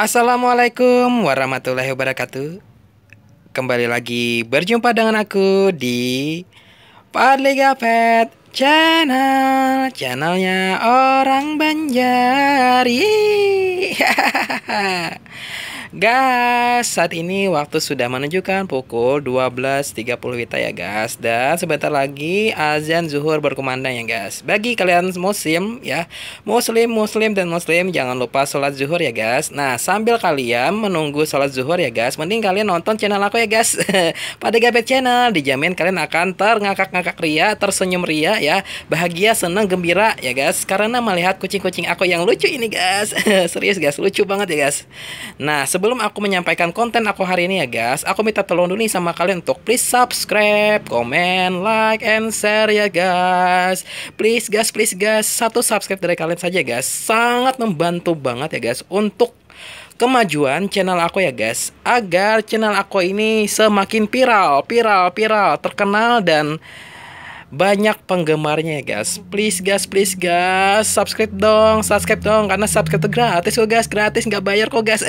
Assalamualaikum warahmatullahi wabarakatuh. Kembali lagi berjumpa dengan aku di Padli Gapet Channel, channelnya orang Banjar. Gas, saat ini waktu sudah menunjukkan pukul 12.30 WITA ya gas. Dan sebentar lagi azan zuhur berkumandang ya gas. Bagi kalian muslim ya Muslim, muslim, dan muslim jangan lupa sholat zuhur ya gas. Nah sambil kalian menunggu sholat zuhur ya gas, Mending kalian nonton channel aku ya gas. Pada Gabet Channel dijamin kalian akan terngakak-ngakak ria, tersenyum ria ya Bahagia, senang, gembira ya gas. Karena melihat kucing-kucing aku yang lucu ini gas. Serius gas, lucu banget ya gas. Nah sebelum aku menyampaikan konten aku hari ini ya guys, aku minta tolong dulu nih sama kalian untuk please subscribe, comment, like, and share ya guys. Please guys, please guys, satu subscribe dari kalian saja guys, sangat membantu banget ya guys untuk kemajuan channel aku ya guys agar channel aku ini semakin viral, viral, viral, terkenal dan banyak penggemarnya ya guys please guys please guys subscribe dong subscribe dong karena subscribe itu gratis kok guys gratis nggak bayar kok guys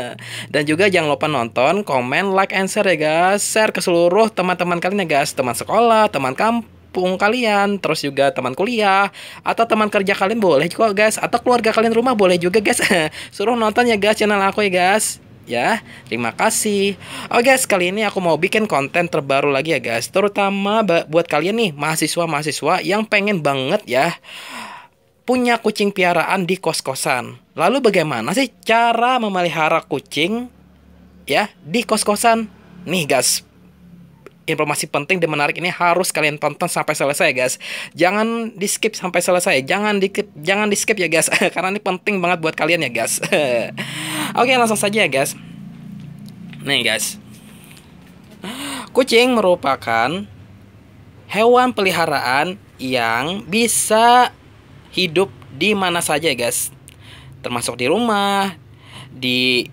dan juga jangan lupa nonton komen like and share ya guys share ke seluruh teman-teman kalian ya guys teman sekolah teman kampus kampung kalian, terus juga teman kuliah atau teman kerja kalian boleh juga guys, atau keluarga kalian rumah boleh juga guys. Suruh nonton ya guys channel aku ya guys ya. Terima kasih. Oke, oh, guys, kali ini aku mau bikin konten terbaru lagi ya, guys. Terutama buat kalian nih mahasiswa-mahasiswa yang pengen banget ya punya kucing piaraan di kos-kosan. Lalu bagaimana sih cara memelihara kucing ya di kos-kosan? Nih, guys, informasi penting dan menarik ini harus kalian tonton sampai selesai guys. Jangan di skip sampai selesai. Jangan di skip, jangan di skip ya guys karena ini penting banget buat kalian ya guys. Oke, langsung saja ya guys. Nih guys. Kucing merupakan hewan peliharaan yang bisa hidup di mana saja guys. Termasuk di rumah, di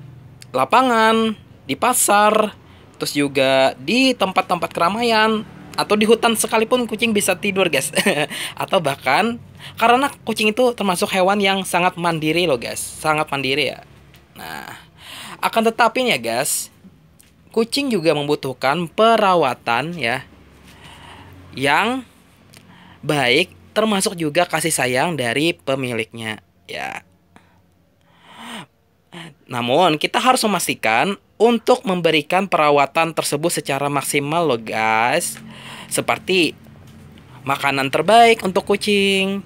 lapangan, di pasar, terus juga di tempat-tempat keramaian atau di hutan sekalipun kucing bisa tidur guys atau bahkan karena kucing itu termasuk hewan yang sangat mandiri loh guys sangat mandiri ya nah akan tetapi ya guys kucing juga membutuhkan perawatan ya yang baik termasuk juga kasih sayang dari pemiliknya ya namun, kita harus memastikan untuk memberikan perawatan tersebut secara maksimal loh guys. Seperti makanan terbaik untuk kucing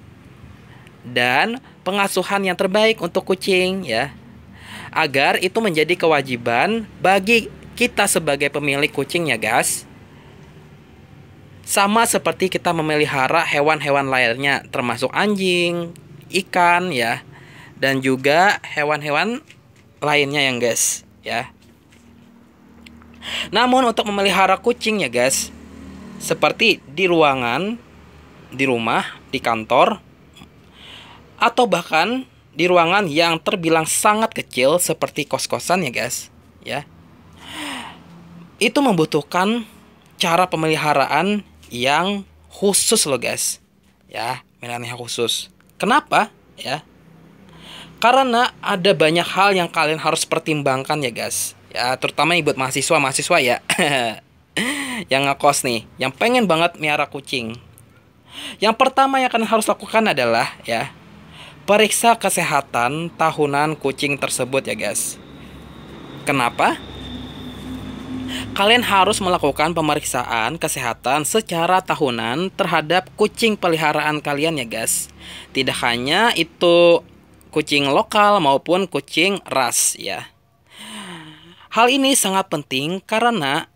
dan pengasuhan yang terbaik untuk kucing ya. Agar itu menjadi kewajiban bagi kita sebagai pemilik kucing ya guys. Sama seperti kita memelihara hewan-hewan lainnya termasuk anjing, ikan ya dan juga hewan-hewan lainnya yang guys ya. Namun untuk memelihara kucing ya guys, seperti di ruangan, di rumah, di kantor, atau bahkan di ruangan yang terbilang sangat kecil seperti kos-kosan ya guys, ya. Itu membutuhkan cara pemeliharaan yang khusus loh guys. Ya, milenial khusus. Kenapa? Ya. Karena ada banyak hal yang kalian harus pertimbangkan ya guys. Ya terutama nih buat mahasiswa-mahasiswa ya. yang ngekos nih, yang pengen banget miara kucing. Yang pertama yang kalian harus lakukan adalah ya periksa kesehatan tahunan kucing tersebut ya guys. Kenapa? Kalian harus melakukan pemeriksaan kesehatan secara tahunan terhadap kucing peliharaan kalian ya guys. Tidak hanya itu kucing lokal maupun kucing ras ya. Hal ini sangat penting karena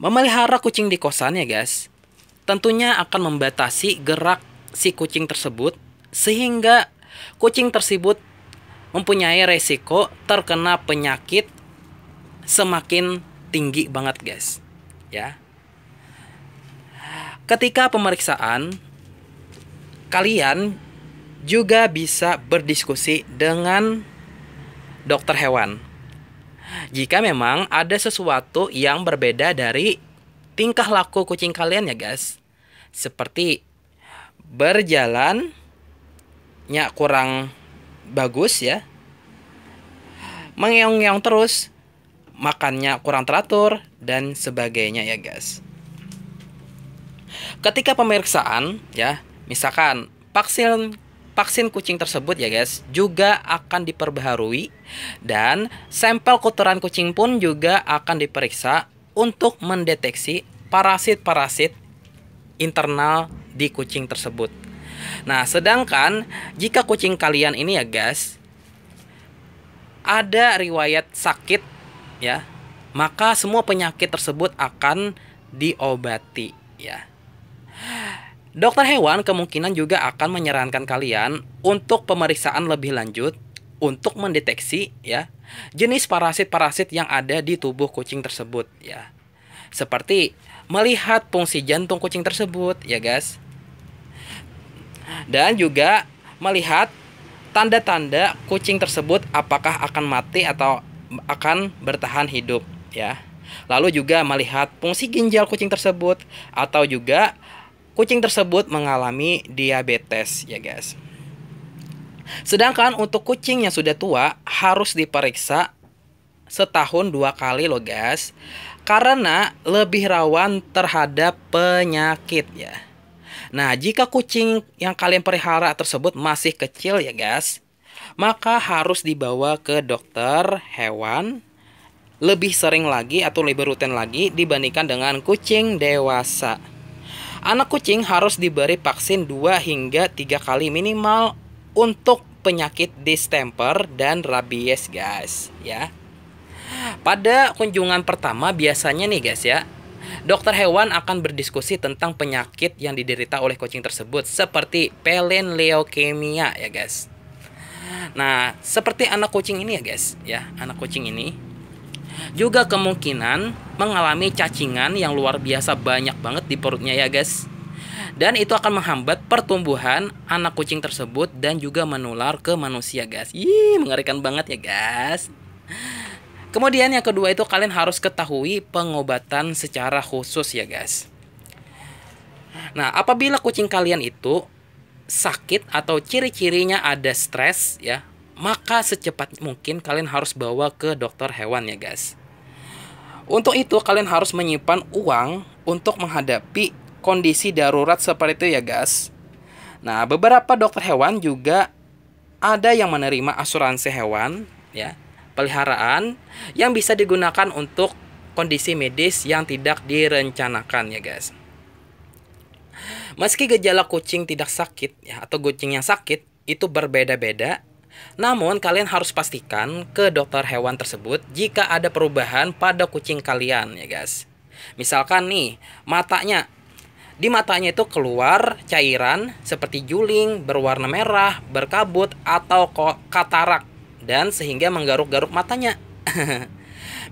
memelihara kucing di kosan ya guys, tentunya akan membatasi gerak si kucing tersebut sehingga kucing tersebut mempunyai resiko terkena penyakit semakin tinggi banget guys ya ketika pemeriksaan kalian juga bisa berdiskusi dengan dokter hewan. Jika memang ada sesuatu yang berbeda dari tingkah laku kucing kalian ya guys. Seperti berjalannya kurang bagus ya. Mengeong-ngeong terus, makannya kurang teratur dan sebagainya ya guys. Ketika pemeriksaan ya, misalkan vaksin vaksin kucing tersebut ya guys juga akan diperbaharui dan sampel kotoran kucing pun juga akan diperiksa untuk mendeteksi parasit-parasit internal di kucing tersebut. Nah, sedangkan jika kucing kalian ini ya guys ada riwayat sakit ya, maka semua penyakit tersebut akan diobati ya. Dokter hewan kemungkinan juga akan menyarankan kalian untuk pemeriksaan lebih lanjut untuk mendeteksi ya jenis parasit-parasit yang ada di tubuh kucing tersebut ya. Seperti melihat fungsi jantung kucing tersebut ya guys. Dan juga melihat tanda-tanda kucing tersebut apakah akan mati atau akan bertahan hidup ya. Lalu juga melihat fungsi ginjal kucing tersebut atau juga kucing tersebut mengalami diabetes ya guys. Sedangkan untuk kucing yang sudah tua harus diperiksa setahun dua kali loh guys karena lebih rawan terhadap penyakit ya. Nah, jika kucing yang kalian perihara tersebut masih kecil ya guys, maka harus dibawa ke dokter hewan lebih sering lagi atau lebih rutin lagi dibandingkan dengan kucing dewasa. Anak kucing harus diberi vaksin 2 hingga 3 kali minimal untuk penyakit distemper dan rabies, guys, ya. Pada kunjungan pertama biasanya nih, guys ya, dokter hewan akan berdiskusi tentang penyakit yang diderita oleh kucing tersebut seperti pelen leukemia ya, guys. Nah, seperti anak kucing ini ya, guys, ya, anak kucing ini juga kemungkinan mengalami cacingan yang luar biasa banyak banget di perutnya ya guys. Dan itu akan menghambat pertumbuhan anak kucing tersebut dan juga menular ke manusia guys. Ih, mengerikan banget ya guys. Kemudian yang kedua itu kalian harus ketahui pengobatan secara khusus ya guys. Nah, apabila kucing kalian itu sakit atau ciri-cirinya ada stres ya, maka secepat mungkin kalian harus bawa ke dokter hewan ya guys. Untuk itu kalian harus menyimpan uang untuk menghadapi kondisi darurat seperti itu ya guys. Nah, beberapa dokter hewan juga ada yang menerima asuransi hewan ya, peliharaan yang bisa digunakan untuk kondisi medis yang tidak direncanakan ya guys. Meski gejala kucing tidak sakit ya atau kucing yang sakit itu berbeda-beda, namun, kalian harus pastikan ke dokter hewan tersebut jika ada perubahan pada kucing kalian ya guys. Misalkan nih, matanya di matanya itu keluar cairan seperti juling, berwarna merah, berkabut, atau katarak dan sehingga menggaruk-garuk matanya.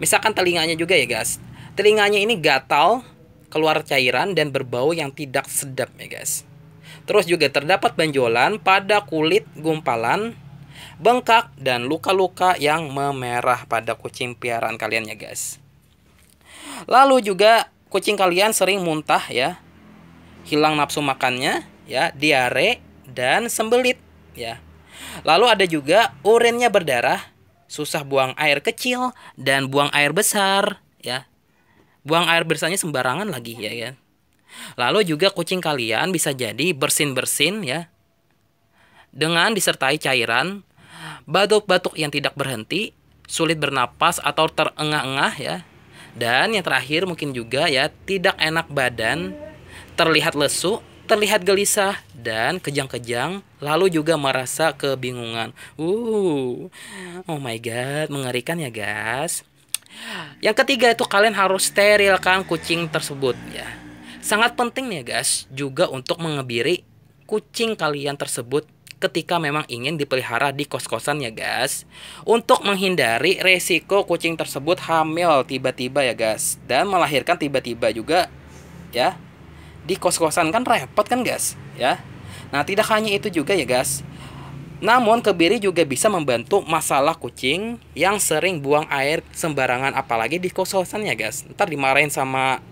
Misalkan telinganya juga ya guys. Telinganya ini gatal, keluar cairan dan berbau yang tidak sedap ya guys. Terus juga terdapat benjolan pada kulit gumpalan bengkak, dan luka-luka yang memerah pada kucing piaraan kalian ya guys. Lalu juga kucing kalian sering muntah ya, hilang nafsu makannya ya, diare, dan sembelit ya. Lalu ada juga urinnya berdarah, susah buang air kecil dan buang air besar ya. Buang air besarnya sembarangan lagi ya kan. Ya. Lalu juga kucing kalian bisa jadi bersin-bersin ya. Dengan disertai cairan batuk-batuk yang tidak berhenti, sulit bernapas atau terengah-engah ya. Dan yang terakhir mungkin juga ya tidak enak badan, terlihat lesu, terlihat gelisah dan kejang-kejang, lalu juga merasa kebingungan. Uh, oh my god, mengerikan ya guys. Yang ketiga itu kalian harus sterilkan kucing tersebut ya. Sangat penting ya guys juga untuk mengebiri kucing kalian tersebut ketika memang ingin dipelihara di kos-kosan ya guys untuk menghindari resiko kucing tersebut hamil tiba-tiba ya guys dan melahirkan tiba-tiba juga ya di kos-kosan kan repot kan guys ya nah tidak hanya itu juga ya guys namun kebiri juga bisa membantu masalah kucing yang sering buang air sembarangan apalagi di kos-kosan ya guys. Ntar dimarahin sama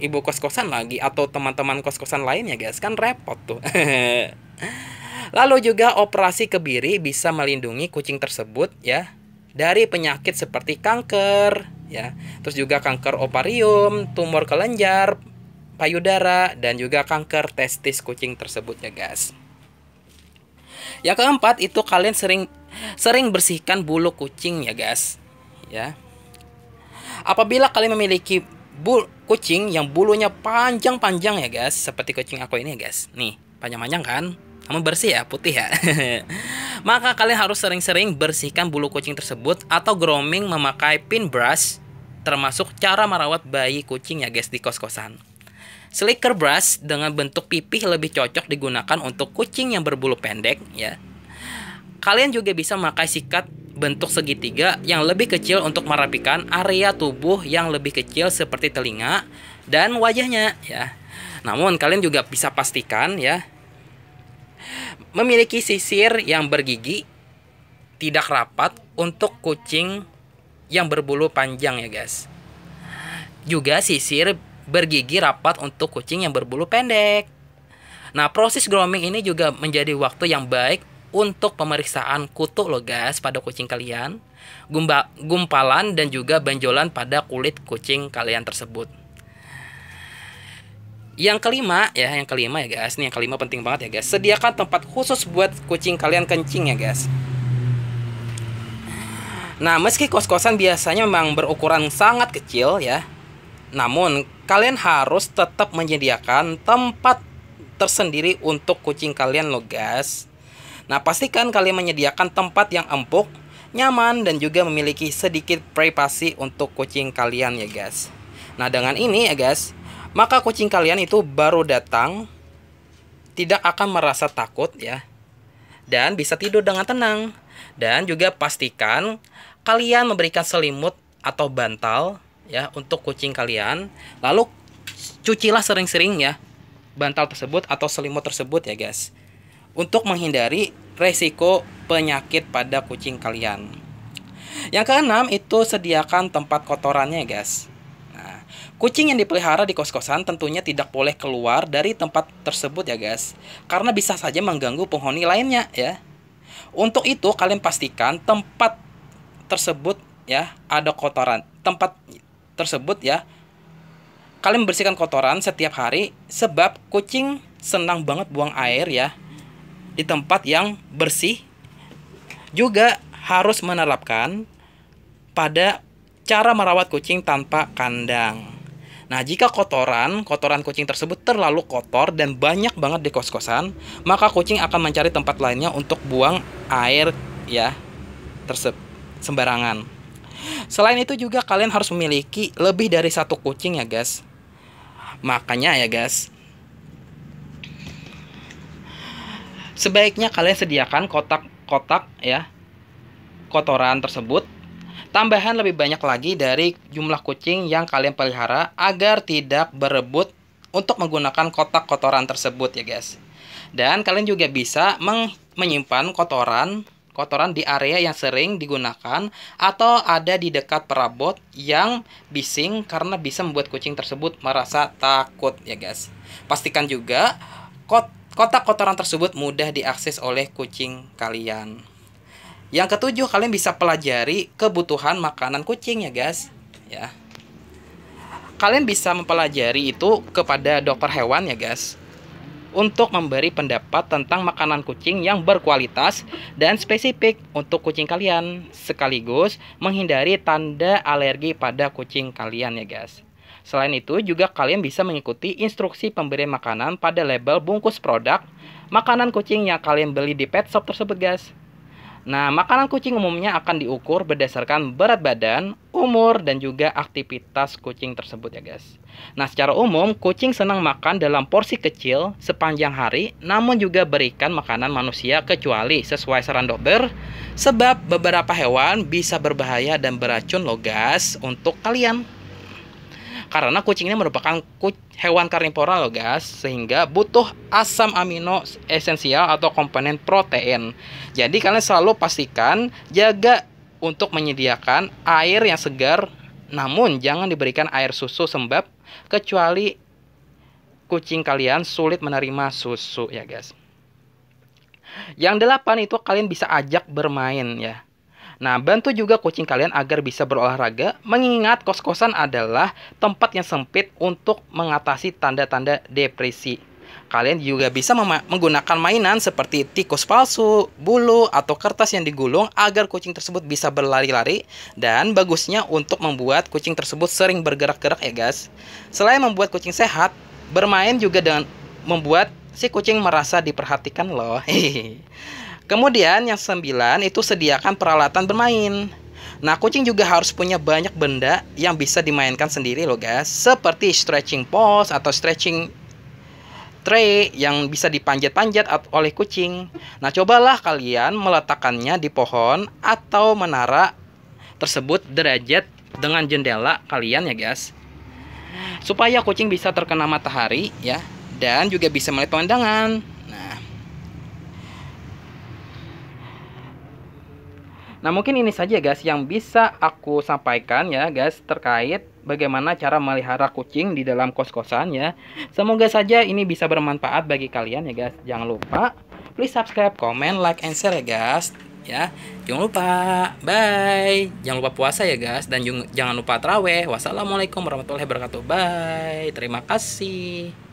ibu kos-kosan lagi atau teman-teman kos-kosan lain ya guys. Kan repot tuh. Lalu juga operasi kebiri bisa melindungi kucing tersebut ya dari penyakit seperti kanker ya. Terus juga kanker ovarium, tumor kelenjar, payudara dan juga kanker testis kucing tersebut ya guys. Yang keempat itu kalian sering sering bersihkan bulu kucing ya guys. Ya. Apabila kalian memiliki bu, kucing yang bulunya panjang-panjang ya guys, seperti kucing aku ini ya guys. Nih, panjang-panjang kan? namun bersih ya putih ya maka kalian harus sering-sering bersihkan bulu kucing tersebut atau grooming memakai pin brush termasuk cara merawat bayi kucing ya guys di kos-kosan Slicker brush dengan bentuk pipih lebih cocok digunakan untuk kucing yang berbulu pendek ya kalian juga bisa memakai sikat bentuk segitiga yang lebih kecil untuk merapikan area tubuh yang lebih kecil seperti telinga dan wajahnya ya. Namun kalian juga bisa pastikan ya memiliki sisir yang bergigi tidak rapat untuk kucing yang berbulu panjang ya guys. Juga sisir bergigi rapat untuk kucing yang berbulu pendek. Nah, proses grooming ini juga menjadi waktu yang baik untuk pemeriksaan kutu loh guys pada kucing kalian, gumba, gumpalan dan juga benjolan pada kulit kucing kalian tersebut yang kelima ya, yang kelima ya guys. ini yang kelima penting banget ya guys. Sediakan tempat khusus buat kucing kalian kencing ya guys. Nah, meski kos-kosan biasanya memang berukuran sangat kecil ya. Namun kalian harus tetap menyediakan tempat tersendiri untuk kucing kalian loh guys. Nah, pastikan kalian menyediakan tempat yang empuk, nyaman dan juga memiliki sedikit privasi untuk kucing kalian ya guys. Nah, dengan ini ya guys, maka kucing kalian itu baru datang tidak akan merasa takut ya dan bisa tidur dengan tenang dan juga pastikan kalian memberikan selimut atau bantal ya untuk kucing kalian lalu cucilah sering-sering ya bantal tersebut atau selimut tersebut ya guys untuk menghindari resiko penyakit pada kucing kalian yang keenam itu sediakan tempat kotorannya guys Kucing yang dipelihara di kos-kosan tentunya tidak boleh keluar dari tempat tersebut ya guys, karena bisa saja mengganggu penghuni lainnya ya. Untuk itu kalian pastikan tempat tersebut ya ada kotoran. Tempat tersebut ya kalian bersihkan kotoran setiap hari sebab kucing senang banget buang air ya di tempat yang bersih. Juga harus menerapkan pada Cara merawat kucing tanpa kandang. Nah, jika kotoran, kotoran kucing tersebut terlalu kotor dan banyak banget di kos-kosan, maka kucing akan mencari tempat lainnya untuk buang air ya tersebut sembarangan. Selain itu juga kalian harus memiliki lebih dari satu kucing ya, guys. Makanya ya, guys, sebaiknya kalian sediakan kotak-kotak ya kotoran tersebut Tambahan lebih banyak lagi dari jumlah kucing yang kalian pelihara agar tidak berebut untuk menggunakan kotak kotoran tersebut ya guys. Dan kalian juga bisa menyimpan kotoran kotoran di area yang sering digunakan atau ada di dekat perabot yang bising karena bisa membuat kucing tersebut merasa takut ya guys. Pastikan juga kotak kotoran tersebut mudah diakses oleh kucing kalian. Yang ketujuh, kalian bisa pelajari kebutuhan makanan kucing ya, guys. Ya. Kalian bisa mempelajari itu kepada dokter hewan ya, guys. Untuk memberi pendapat tentang makanan kucing yang berkualitas dan spesifik untuk kucing kalian, sekaligus menghindari tanda alergi pada kucing kalian ya, guys. Selain itu, juga kalian bisa mengikuti instruksi pemberian makanan pada label bungkus produk makanan kucing yang kalian beli di pet shop tersebut, guys. Nah, makanan kucing umumnya akan diukur berdasarkan berat badan, umur, dan juga aktivitas kucing tersebut ya guys. Nah, secara umum, kucing senang makan dalam porsi kecil sepanjang hari, namun juga berikan makanan manusia kecuali sesuai saran dokter, sebab beberapa hewan bisa berbahaya dan beracun loh guys untuk kalian. Karena kucing ini merupakan hewan karnivora loh guys, sehingga butuh asam amino esensial atau komponen protein. Jadi kalian selalu pastikan jaga untuk menyediakan air yang segar, namun jangan diberikan air susu sembab kecuali kucing kalian sulit menerima susu ya guys. Yang delapan itu kalian bisa ajak bermain ya. Nah, bantu juga kucing kalian agar bisa berolahraga, mengingat kos-kosan adalah tempat yang sempit untuk mengatasi tanda-tanda depresi. Kalian juga bisa menggunakan mainan seperti tikus palsu, bulu, atau kertas yang digulung agar kucing tersebut bisa berlari-lari dan bagusnya untuk membuat kucing tersebut sering bergerak-gerak ya guys. Selain membuat kucing sehat, bermain juga dengan membuat si kucing merasa diperhatikan loh. Kemudian yang sembilan itu sediakan peralatan bermain. Nah, kucing juga harus punya banyak benda yang bisa dimainkan sendiri loh guys, seperti stretching pose atau stretching tray yang bisa dipanjat-panjat oleh kucing. Nah, cobalah kalian meletakkannya di pohon atau menara tersebut derajat dengan jendela kalian ya guys. Supaya kucing bisa terkena matahari ya dan juga bisa melihat pemandangan. Nah, mungkin ini saja guys yang bisa aku sampaikan ya guys terkait bagaimana cara melihara kucing di dalam kos-kosan ya. Semoga saja ini bisa bermanfaat bagi kalian ya guys. Jangan lupa please subscribe, comment, like and share ya guys ya. Jangan lupa. Bye. Jangan lupa puasa ya guys dan jangan lupa traweh. Wassalamualaikum warahmatullahi wabarakatuh. Bye. Terima kasih.